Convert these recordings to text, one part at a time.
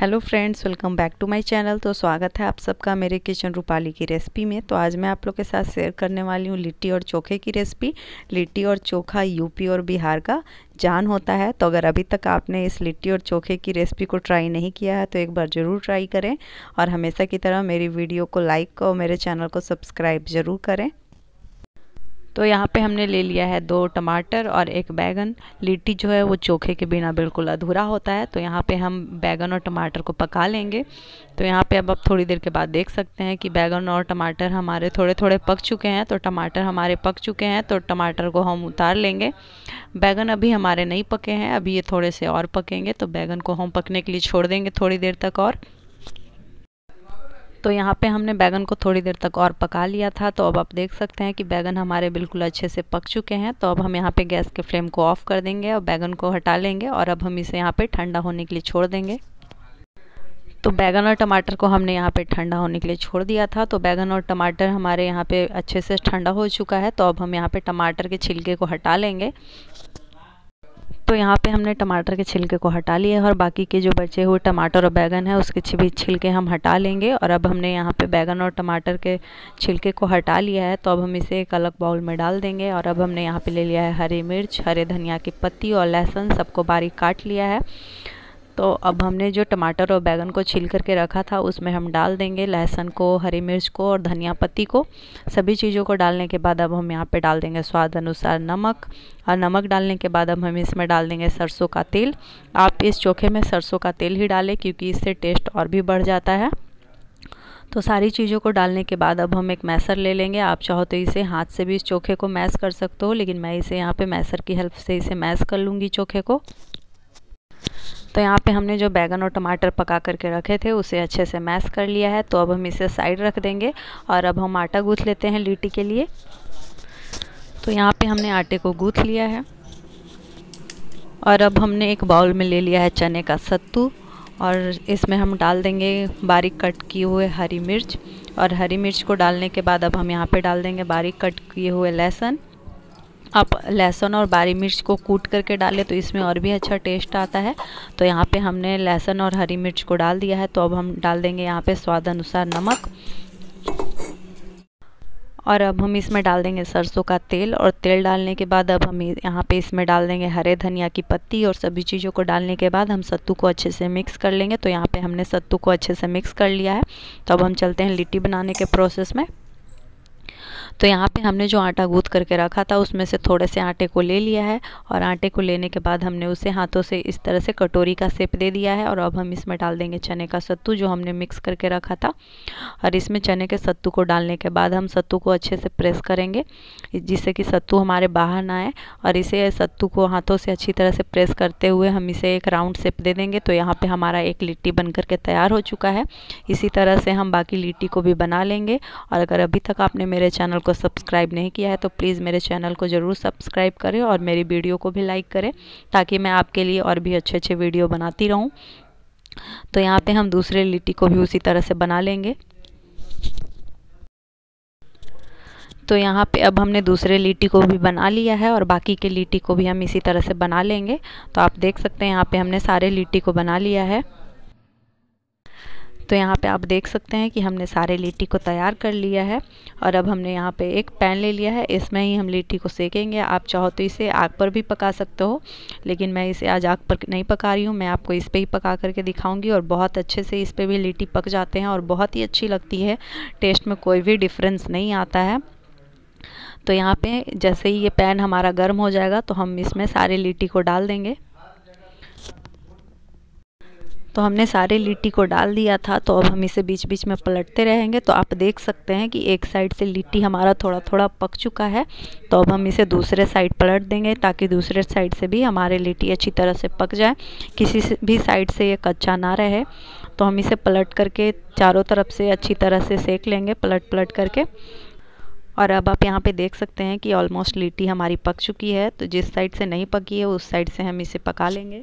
hello friends welcome back to my channel तो स्वागत है आप सबका मेरे किचन रूपाली की रेसिपी में तो आज मैं आप लोग के साथ शेयर करने वाली हूँ लिट्टी और चोखे की रेसिपी लिट्टी और चोखा यूपी और बिहार का जान होता है तो अगर अभी तक आपने इस लिट्टी और चोखे की रेसिपी को ट्राई नहीं किया है तो एक बार ज़रूर ट्राई करें और हमेशा की तरह मेरी वीडियो को लाइक और मेरे चैनल को सब्सक्राइब ज़रूर करें तो यहाँ पे हमने ले लिया है दो टमाटर और एक बैगन लिट्टी जो है वो चोखे के बिना बिल्कुल अधूरा होता है तो यहाँ पे हम बैगन और टमाटर को पका लेंगे तो यहाँ पे अब आप थोड़ी देर के बाद देख सकते हैं कि बैगन और टमाटर हमारे थोड़े थोड़े पक चुके हैं तो टमाटर हमारे पक चुके हैं तो टमाटर को हम उतार लेंगे बैगन अभी हमारे नहीं पके हैं अभी ये थोड़े से और पकेंगे तो बैगन को हम पकने के लिए छोड़ देंगे थोड़ी देर तक और तो यहाँ पे हमने बैगन को थोड़ी देर तक और पका लिया था तो अब आप देख सकते हैं कि बैगन हमारे बिल्कुल अच्छे से पक चुके हैं तो अब हम यहाँ पे गैस के फ्लेम को ऑफ़ कर देंगे और बैगन को हटा लेंगे और अब हम इसे यहाँ पे ठंडा होने के लिए छोड़ देंगे तो बैगन और टमाटर को हमने यहाँ पे ठंडा होने के लिए छोड़ दिया था तो बैगन और टमाटर हमारे यहाँ पे अच्छे से ठंडा हो चुका है तो अब हम यहाँ पे टमाटर के छिलके को हटा लेंगे तो यहाँ पे हमने टमाटर के छिलके को हटा लिया है और बाकी के जो बचे हुए टमाटर और बैगन है उसके भी छिलके हम हटा लेंगे और अब हमने यहाँ पे बैगन और टमाटर के छिलके को हटा लिया है तो अब हम इसे एक अलग बाउल में डाल देंगे और अब हमने यहाँ पे ले लिया है हरी मिर्च हरे धनिया की पत्ती और लहसुन सबको बारीक काट लिया है तो अब हमने जो टमाटर और बैगन को छील करके रखा था उसमें हम डाल देंगे लहसुन को हरी मिर्च को और धनिया पत्ती को सभी चीज़ों को डालने के बाद अब हम यहाँ पे डाल देंगे स्वाद अनुसार नमक और नमक डालने के बाद अब हम इसमें डाल देंगे सरसों का तेल आप इस चोखे में सरसों का तेल ही डालें क्योंकि इससे टेस्ट और भी बढ़ जाता है तो सारी चीज़ों को डालने के बाद अब हम एक मैसर ले लेंगे आप चाहो तो इसे हाथ से भी इस चोखे को मैस कर सकते हो लेकिन मैं इसे यहाँ पे मैसर की हेल्प से इसे मैस कर लूँगी चोखे को तो यहाँ पे हमने जो बैगन और टमाटर पका करके रखे थे उसे अच्छे से मैश कर लिया है तो अब हम इसे साइड रख देंगे और अब हम आटा गूँथ लेते हैं लिट्टी के लिए तो यहाँ पे हमने आटे को गूँथ लिया है और अब हमने एक बाउल में ले लिया है चने का सत्तू और इसमें हम डाल देंगे बारीक कट किए हुए हरी मिर्च और हरी मिर्च को डालने के बाद अब हम यहाँ पे डाल देंगे बारीक कट किए हुए लहसुन आप लहसुन और बारी मिर्च को कूट करके डालें तो इसमें और भी अच्छा टेस्ट आता है तो यहाँ पे हमने लहसुन और हरी मिर्च को डाल दिया है तो अब हम डाल देंगे यहाँ पे स्वाद अनुसार नमक और अब हम इसमें डाल देंगे सरसों का तेल और तेल डालने के बाद अब हम यहाँ पे इसमें डाल देंगे हरे धनिया की पत्ती और सभी चीज़ों को डालने के बाद हम सत्तू को अच्छे से मिक्स कर लेंगे तो यहाँ पे हमने सत्तू को अच्छे से मिक्स कर लिया है तो अब हम चलते हैं लिट्टी बनाने के प्रोसेस में तो यहाँ पे हमने जो आटा गूँथ करके रखा था उसमें से थोड़े से आटे को ले लिया है और आटे को लेने के बाद हमने उसे हाथों से इस तरह से कटोरी का सेप दे दिया है और अब हम इसमें डाल देंगे चने का सत्तू जो हमने मिक्स करके रखा था और इसमें चने के सत्तू को डालने के बाद हम सत्तू को अच्छे से प्रेस करेंगे जिससे कि सत्तू हमारे बाहर ना आए और इसे सत्तू को हाथों से अच्छी तरह से प्रेस करते हुए हम इसे एक राउंड सेप दे देंगे तो यहाँ पर हमारा एक लिट्टी बन करके तैयार हो चुका है इसी तरह से हम बाकी लिट्टी को भी बना लेंगे और अगर अभी तक आपने मेरे चैनल को सब्सक्राइब नहीं किया है तो प्लीज़ मेरे चैनल को ज़रूर सब्सक्राइब करें और मेरी वीडियो को भी लाइक करें ताकि मैं आपके लिए और भी अच्छे अच्छे वीडियो बनाती रहूँ तो यहाँ पर हम दूसरे लिट्टी को भी उसी तरह से बना लेंगे तो यहाँ पे अब हमने दूसरे लिट्टी को भी बना लिया है और बाकी के लिट्टी को भी हम इसी तरह से बना लेंगे तो आप देख सकते हैं यहाँ पे हमने सारे लिट्टी को बना लिया है तो यहाँ पे आप देख सकते हैं कि हमने सारे लिट्टी को तैयार कर लिया है और अब हमने यहाँ पे एक पैन ले लिया है इसमें ही हम लिट्टी को सेकेंगे आप चाहो तो इसे आग पर भी पका सकते हो लेकिन मैं इसे आज आग पर नहीं पका रही हूँ मैं आपको इस पर ही पका करके दिखाऊँगी और बहुत अच्छे से इस पर भी लिट्टी पक जाते हैं और बहुत ही अच्छी लगती है टेस्ट में कोई भी डिफरेंस नहीं आता है तो यहाँ पे जैसे ही ये पैन हमारा गर्म हो जाएगा तो हम इसमें सारे लिट्टी को डाल देंगे तो हमने सारे लिट्टी को डाल दिया था तो अब हम इसे बीच बीच में पलटते रहेंगे तो आप देख सकते हैं कि एक साइड से लिट्टी हमारा थोड़ा थोड़ा पक चुका है तो अब हम इसे दूसरे साइड पलट देंगे ताकि दूसरे साइड से भी हमारे लिट्टी अच्छी तरह से पक जाए किसी भी साइड से ये कच्चा ना रहे तो हम इसे पलट करके चारों तरफ से अच्छी तरह से सेक लेंगे पलट पलट करके और अब आप यहाँ पे देख सकते हैं कि ऑलमोस्ट लिट्टी हमारी पक चुकी है तो जिस साइड से नहीं पकी है उस साइड से हम इसे पका लेंगे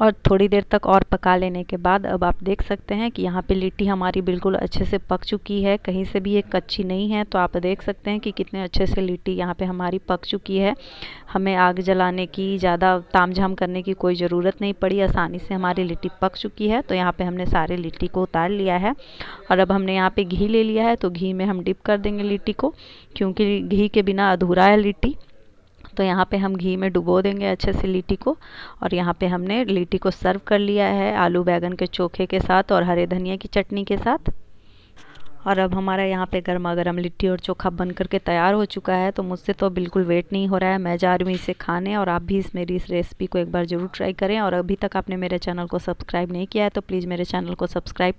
और थोड़ी देर तक और पका लेने के बाद अब आप देख सकते हैं कि यहाँ पे लिट्टी हमारी बिल्कुल अच्छे से पक चुकी है कहीं से भी ये कच्ची नहीं है तो आप देख सकते हैं कि कितने अच्छे से लिट्टी यहाँ पे हमारी पक चुकी है हमें आग जलाने की ज़्यादा ताम झाम करने की कोई ज़रूरत नहीं पड़ी आसानी से हमारी लिट्टी पक चुकी है तो यहाँ पर हमने सारे लिट्टी को उतार लिया है और अब हमने यहाँ पर घी ले लिया है तो घी में हम डिप कर देंगे लिट्टी को क्योंकि घी के बिना अधूरा है लिट्टी तो यहाँ पे हम घी में डुबो देंगे अच्छे से लिट्टी को और यहाँ पे हमने लिट्टी को सर्व कर लिया है आलू बैगन के चोखे के साथ और हरे धनिया की चटनी के साथ और अब हमारा यहाँ पे गर्मा गर्म लिट्टी और चोखा बन करके तैयार हो चुका है तो मुझसे तो बिल्कुल वेट नहीं हो रहा है मैं जा रही हूँ इसे खाने और आप भी इस मेरी इस रेसिपी को एक बार ज़रूर ट्राई करें और अभी तक आपने मेरे चैनल को सब्सक्राइब नहीं किया है तो प्लीज़ मेरे चैनल को सब्सक्राइब